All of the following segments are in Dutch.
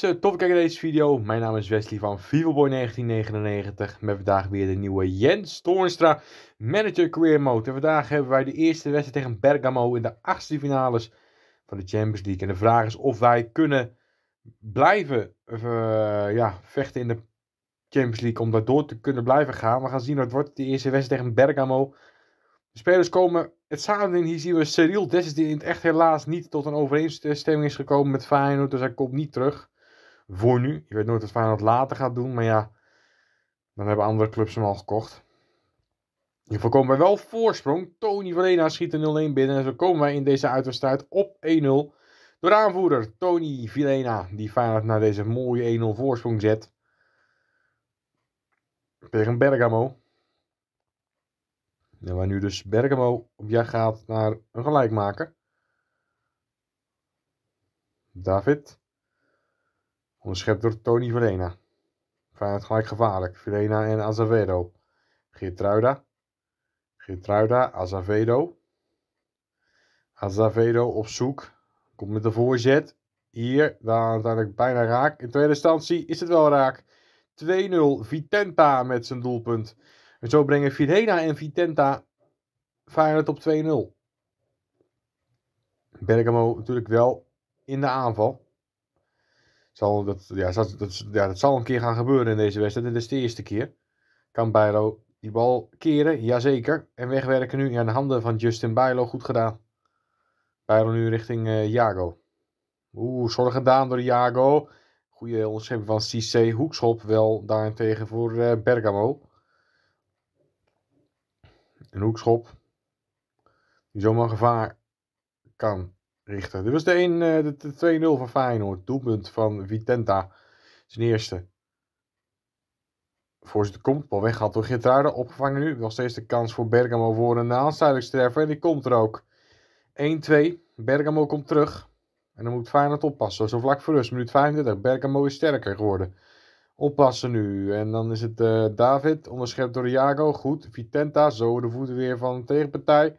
Tot tof kijken naar deze video. Mijn naam is Wesley van VivoBoy1999 met vandaag weer de nieuwe Jens Toornstra Manager Career Mode. En vandaag hebben wij de eerste wedstrijd tegen Bergamo in de achtste finales van de Champions League. En de vraag is of wij kunnen blijven eh, ja, vechten in de Champions League om daar door te kunnen blijven gaan. We gaan zien wat wordt de eerste wedstrijd tegen Bergamo. De spelers komen het samen in. Hier zien we Cyril Dessus die in het echt helaas niet tot een overeenstemming is gekomen met Feyenoord. Dus hij komt niet terug. Voor nu. Je weet nooit wat Feyenoord later gaat doen. Maar ja, dan hebben andere clubs hem al gekocht. Die voorkomen bij wel voorsprong. Tony Verena schiet een 0-1 binnen. En zo komen wij in deze uitwedstrijd op 1-0. Door aanvoerder Tony Vilena. Die Feyenoord naar deze mooie 1-0 voorsprong zet. Tegen Bergamo. En waar nu dus Bergamo op jacht gaat naar een gelijkmaker. David. Onderschept door Tony Verena. Feyenoord gelijk gevaarlijk. Verena en Azevedo. Geertruida. Geertruida, Azevedo. Azevedo op zoek. Komt met de voorzet. Hier, daar uiteindelijk bijna raak. In tweede instantie is het wel raak. 2-0 Vitenta met zijn doelpunt. En zo brengen Virena en Vitenta het op 2-0. Bergamo natuurlijk wel in de aanval. Zal dat, ja, dat, dat, ja, dat zal een keer gaan gebeuren in deze wedstrijd. En dit is de eerste keer. Kan Bijlo die bal keren? Jazeker. En wegwerken nu aan de handen van Justin Bijlo. Goed gedaan. Bijlo nu richting eh, Jago. Oeh, zorg gedaan door Jago. Goede onderschepping van CC. Hoekschop wel daarentegen voor eh, Bergamo. Een hoekschop. Die zomaar gevaar kan richten. Dit was de, een, eh, de, de 2-0 van Feyenoord. Doelpunt van Vitenta. Zijn eerste. Voorzitter komt. Bal weg door Gertruiden. Opgevangen nu. Nog steeds de kans voor Bergamo voor een sterven. En die komt er ook. 1-2. Bergamo komt terug. En dan moet Feyenoord oppassen. Zo vlak voor rust. Minuut 35. Bergamo is sterker geworden. Oppassen nu. En dan is het eh, David. Onderschept door Jago. Goed. Vitenta. Zo de voeten weer van de tegenpartij.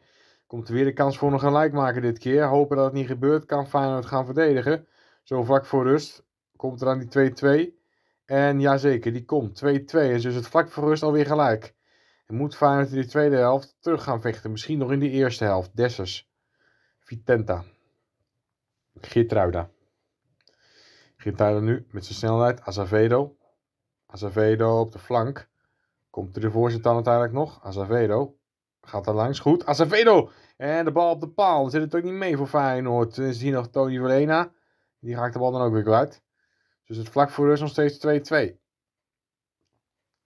Komt er weer de kans voor nog een gelijkmaker dit keer. Hopen dat het niet gebeurt. Kan Feyenoord gaan verdedigen. Zo vlak voor rust komt er aan die 2-2. En jazeker, die komt. 2-2. En dus het vlak voor rust alweer gelijk. En moet Feyenoord in de tweede helft terug gaan vechten. Misschien nog in de eerste helft. Dessers. Vitenta. Gitruida. Gitruida nu met zijn snelheid. Azavedo. Azavedo op de flank. Komt er de voorzitter dan uiteindelijk nog? Azavedo. Gaat er langs, goed. Acevedo. En de bal op de paal. Zit het ook niet mee voor Feyenoord. Dan is hier nog Tony Verena. Die raakt de bal dan ook weer kwijt. Dus het vlak voor rust nog steeds 2-2.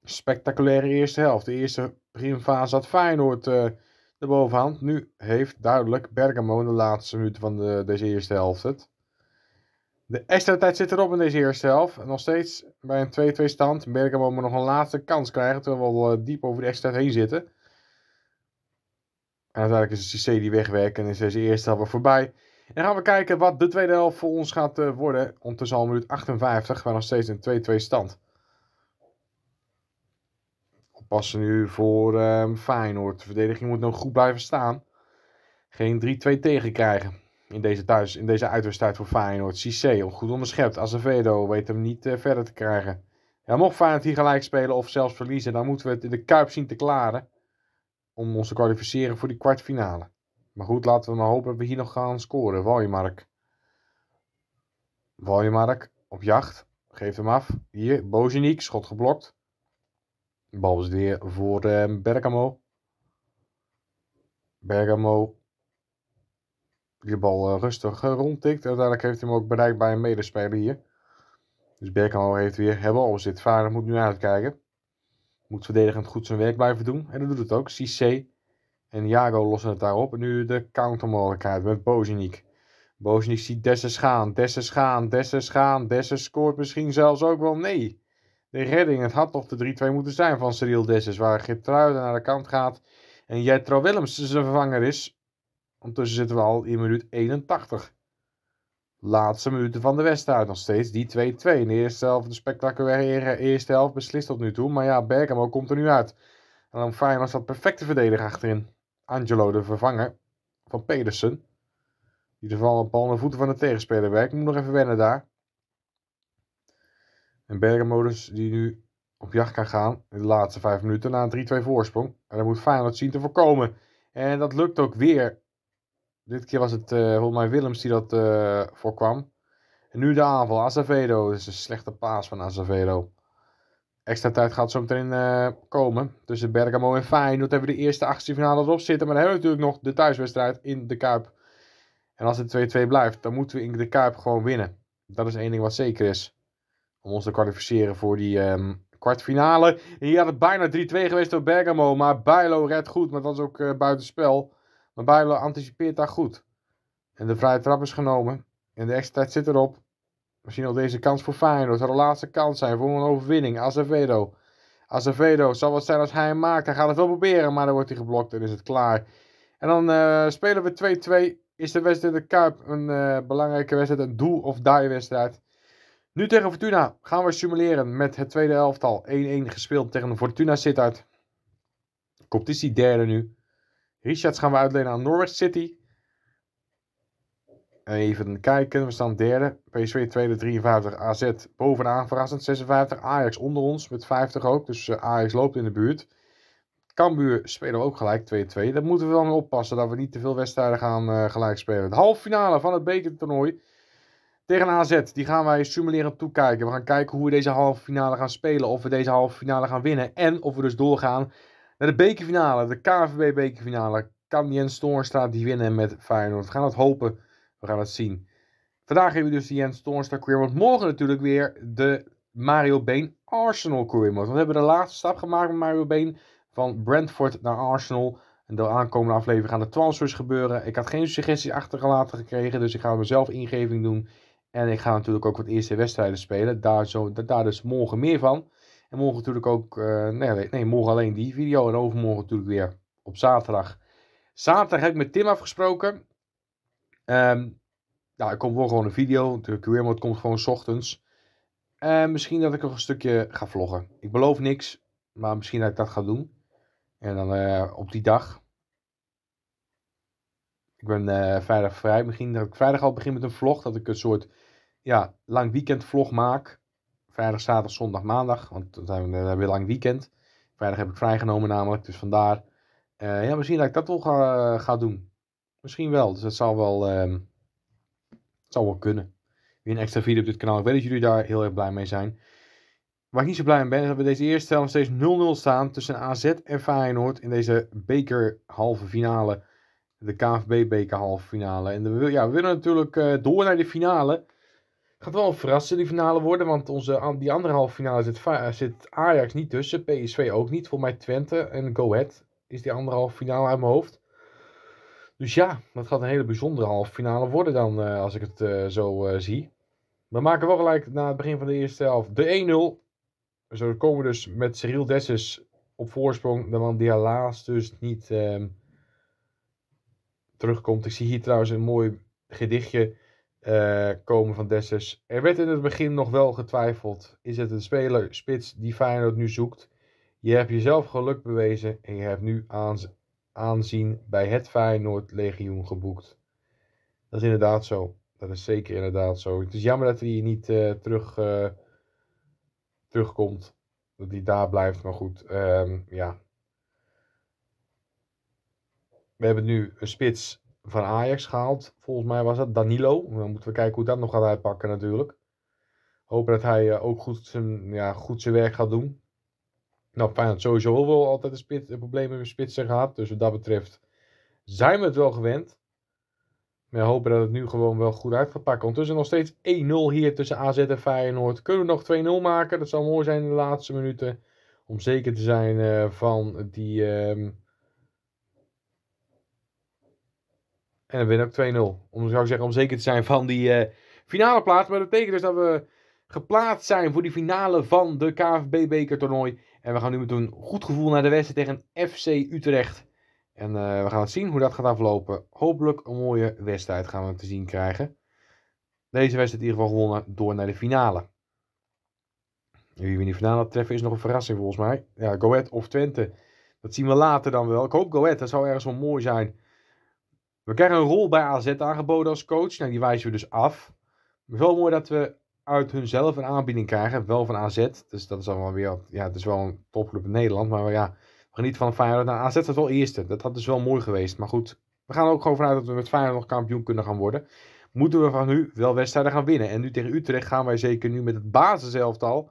Spectaculaire eerste helft. De eerste fase had Feyenoord eh, de bovenhand. Nu heeft duidelijk Bergamo in de laatste minuten van deze eerste helft het. De extra tijd zit erop in deze eerste helft. En nog steeds bij een 2-2 stand. Bergamo moet nog een laatste kans krijgen. Terwijl we al eh, diep over de extra tijd heen zitten. En uiteindelijk is de CC die wegwerken en is deze eerste helft voorbij. En dan gaan we kijken wat de tweede helft voor ons gaat eh, worden. Ondertussen al minuut 58, waar nog steeds een 2-2 stand. Passen nu voor uh, Feyenoord. De verdediging moet nog goed blijven staan. Geen 3-2 tegenkrijgen in deze, thuis, in deze uitwedstrijd voor Feyenoord. C.C. goed onderschept. Acevedo weet hem niet eh, verder te krijgen. Ja, mocht Feyenoord hier gelijk spelen of zelfs verliezen, dan moeten we het in de Kuip zien te klaren om ons te kwalificeren voor die kwartfinale. Maar goed, laten we maar hopen dat we hier nog gaan scoren. Waljemark. Waljemark op jacht. geeft hem af. Hier, Bozeniek. Schot geblokt. Bal is weer voor eh, Bergamo. Bergamo. Die de bal eh, rustig eh, rondtikt. Uiteindelijk heeft hij hem ook bereikt bij een medespeler hier. Dus Bergamo heeft weer hebben zit Vader moet nu uitkijken moet verdedigend goed zijn werk blijven doen. En dat doet het ook. Cissé en Jago lossen het daarop. En nu de countermogelijkheid met Bozinik. Bozinik ziet Dessers gaan, Dessers gaan, Dessers gaan. Dessers scoort misschien zelfs ook wel. Nee, de redding. Het had toch de 3-2 moeten zijn van Cyril Dessers. Waar Geertruiden naar de kant gaat. En Jetro Willems zijn vervanger is. Ondertussen zitten we al in minuut 81 laatste minuten van de wedstrijd. Nog steeds die 2-2. In de eerste helft, de spectaculaire eerste helft beslist tot nu toe. Maar ja, Bergamo komt er nu uit. En dan Feyenoord dat perfecte verdediger achterin. Angelo, de vervanger van Pedersen. Die de op een bal naar voeten van de tegenspeler werkt. Moet nog even wennen daar. En Bergamo dus die nu op jacht kan gaan in de laatste vijf minuten na een 3-2 voorsprong. En dat moet Feyenoord zien te voorkomen. En dat lukt ook weer dit keer was het uh, eh, volgens Willems die dat eh, voorkwam. En nu de aanval. Azevedo. Dat is een slechte paas van Azevedo. Extra tijd gaat zo meteen uh, komen. Tussen Bergamo en Feyenoord hebben we de eerste achtste finale erop zitten. Maar dan hebben we natuurlijk nog de thuiswedstrijd in de Kuip. En als het 2-2 blijft, dan moeten we in de Kuip gewoon winnen. Dat is één ding wat zeker is. Om ons te kwalificeren voor die um, kwartfinale. En hier had het bijna 3-2 geweest door Bergamo. Maar Bijlo redt goed, maar dat is ook uh, buitenspel. Maar Bijlo anticipeert daar goed. En de vrije trap is genomen. En de extra tijd zit erop. Misschien al deze kans voor Feyenoord. Zou de laatste kans zijn voor een overwinning. Acevedo. Acevedo zal wat zijn als hij hem maakt. Hij gaat het wel proberen, maar dan wordt hij geblokt en is het klaar. En dan eh, spelen we 2-2. Is de wedstrijd de Kuip een eh, belangrijke wedstrijd, een doel of die wedstrijd? Nu tegen Fortuna gaan we simuleren met het tweede elftal. 1-1 gespeeld tegen de Fortuna is die derde nu. Richards gaan we uitlenen aan Norwich City. Even kijken, we staan derde. PSV tweede 53, AZ bovenaan verrassend 56. Ajax onder ons met 50 ook, dus eh, Ajax loopt in de buurt. Cambuur spelen we ook gelijk 2-2. Dat moeten we dan oppassen dat we niet te veel wedstrijden gaan eh, gelijk spelen. De halve finale van het bekertoernooi tegen AZ. Die gaan wij simulerend toekijken. We gaan kijken hoe we deze halve finale gaan spelen. Of we deze halve finale gaan winnen. En of we dus doorgaan naar de bekerfinale, de KVB bekerfinale. Kan Jens Toornstra die winnen met Feyenoord? We gaan het hopen, we gaan het zien. Vandaag hebben we dus de Jens Toornstra career want morgen natuurlijk weer de Mario Been Arsenal queer Want we hebben de laatste stap gemaakt met Mario Been van Brentford naar Arsenal. En de aankomende aflevering gaan de transfers gebeuren. Ik had geen suggesties achtergelaten gekregen, dus ik ga mezelf ingeving doen. En ik ga natuurlijk ook wat eerste wedstrijden spelen. Daar, zo, daar dus morgen meer van. En morgen natuurlijk ook, eh, nee, nou nee, morgen alleen die video. En overmorgen natuurlijk weer op zaterdag. Zaterdag heb ik met Tim afgesproken. Um, nou, er komt wel gewoon een video. De QR-mode komt gewoon s ochtends. Uh, misschien dat ik nog een stukje ga vloggen. Ik beloof niks, maar misschien dat ik dat ga doen. En dan eh, op die dag. Ik ben eh, vrijdag vrij. Misschien dat ik vrijdag al begin met een vlog. Dat ik een soort ja, lang weekend vlog maak. Vrijdag, zaterdag, zondag, maandag. Want we hebben een lang weekend. Vrijdag heb ik vrijgenomen namelijk, dus vandaar. Eh, ja, misschien dat ik dat wel ga, doen. Misschien wel, dus dat zal wel, um, zal wel kunnen. Weer een extra video op dit kanaal. Ik weet dat jullie daar heel erg blij mee zijn. Waar ik niet zo blij mee ben, is dat we deze eerste nog steeds 0-0 staan tussen AZ en Feyenoord in deze beker halve finale. De KNVB beker halve finale. En ja, we willen natuurlijk eh, door naar de finale gaat wel een verrassing die finale worden, want onze, die andere halve finale zit, eh, zit Ajax niet tussen, PSV ook niet. Volgens mij Twente en Go Ahead is die andere halve finale uit mijn hoofd. Dus ja, dat gaat een hele bijzondere halve finale worden dan, eh, als ik het eh, zo zie. We maken wel gelijk na het begin van de eerste helft de 1-0. Zo komen we dus met Cyril Dessus op voorsprong. De man die helaas dus niet ehm, terugkomt. Ik zie hier trouwens een mooi gedichtje eh, komen van Dessers. Er werd in het begin nog wel getwijfeld. Is het een speler, spits, die Feyenoord nu zoekt? Je hebt jezelf geluk bewezen en je hebt nu aanzien bij het Feyenoord legioen geboekt. Dat is inderdaad zo. Dat is zeker inderdaad zo. Het is jammer dat hij hier niet eh, terug, uh, terugkomt. Dat hij daar blijft. Maar goed, ehm, ja. We hebben nu een spits van Ajax gehaald. Volgens mij was dat Danilo. Dan moeten we kijken hoe dat nog gaat uitpakken natuurlijk. Hopen dat hij eh, ook goed zijn, ja, goed zijn werk gaat doen. Nou, Feyenoord sowieso wel altijd een, spits, een eh, probleem met spitsen gehad. Dus wat dat betreft zijn we het wel gewend. Maar we hopen dat het nu gewoon wel goed uit gaat pakken. Ondertussen nog steeds 1-0 hier tussen AZ en Feyenoord. Kunnen we nog 2-0 maken? Dat zou mooi zijn in de laatste minuten. Om zeker te zijn eh, van die... Ehm, En dan winnen ook 2-0. Om, zou ik zeggen, om zeker te zijn van die eh, finale plaats. Maar dat betekent dus dat we geplaatst zijn voor die finale van de KVB-beker toernooi. En we gaan nu met een goed gevoel naar de wedstrijd tegen FC Utrecht. En eh, we gaan het zien hoe dat gaat aflopen. Hopelijk een mooie wedstrijd gaan we te zien krijgen. Deze wedstrijd in ieder geval gewonnen door naar de finale. Wie we in de finale treffen is nog een verrassing volgens mij. Ja, Goed of Twente. Dat zien we later dan wel. Ik hoop Goed, dat zou ergens wel mooi zijn. We krijgen een rol bij AZ aangeboden als coach. Nou, die wijzen we dus af. Wel mooi dat we uit hunzelf een aanbieding krijgen. Wel van AZ. Dus dat is allemaal weer... Ja, het is wel een topclub in Nederland. Maar ja, we genieten van Feyenoord Nou, AZ. Dat wel eerste. Dat had dus wel mooi geweest. Maar goed, we gaan er ook gewoon vanuit dat we met Feyenoord nog kampioen kunnen gaan worden. Moeten we van nu wel wedstrijden gaan winnen. En nu tegen Utrecht gaan wij zeker nu met het basiselftal...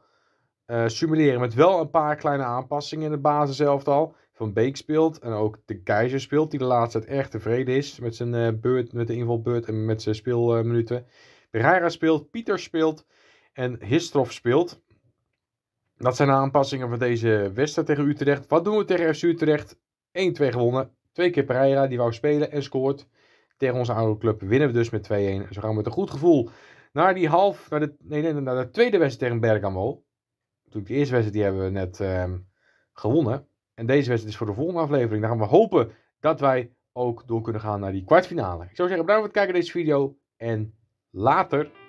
Uh, simuleren met wel een paar kleine aanpassingen in het basiselftal. Van Beek speelt en ook de Keizer speelt, die de laatste tijd erg tevreden is met zijn eh, beurt, met de invalbeurt en met zijn speelminuten. Pereira speelt, Pieter speelt en Histrof speelt. Dat zijn de aanpassingen van deze wedstrijd tegen Utrecht. Wat doen we tegen FC Utrecht? 1-2 gewonnen. Twee keer Pereira, die wou spelen en scoort. Tegen onze oude club winnen we dus met 2-1. Zo gaan we met een goed gevoel naar die half, naar de, nee, nee, naar de tweede wedstrijd tegen Bergamo. Natuurlijk de eerste wedstrijd die hebben we net ehm, gewonnen. En deze wedstrijd is voor de volgende aflevering. Dan gaan we hopen dat wij ook door kunnen gaan naar die kwartfinale. Ik zou zeggen, bedankt voor het kijken naar deze video. En later.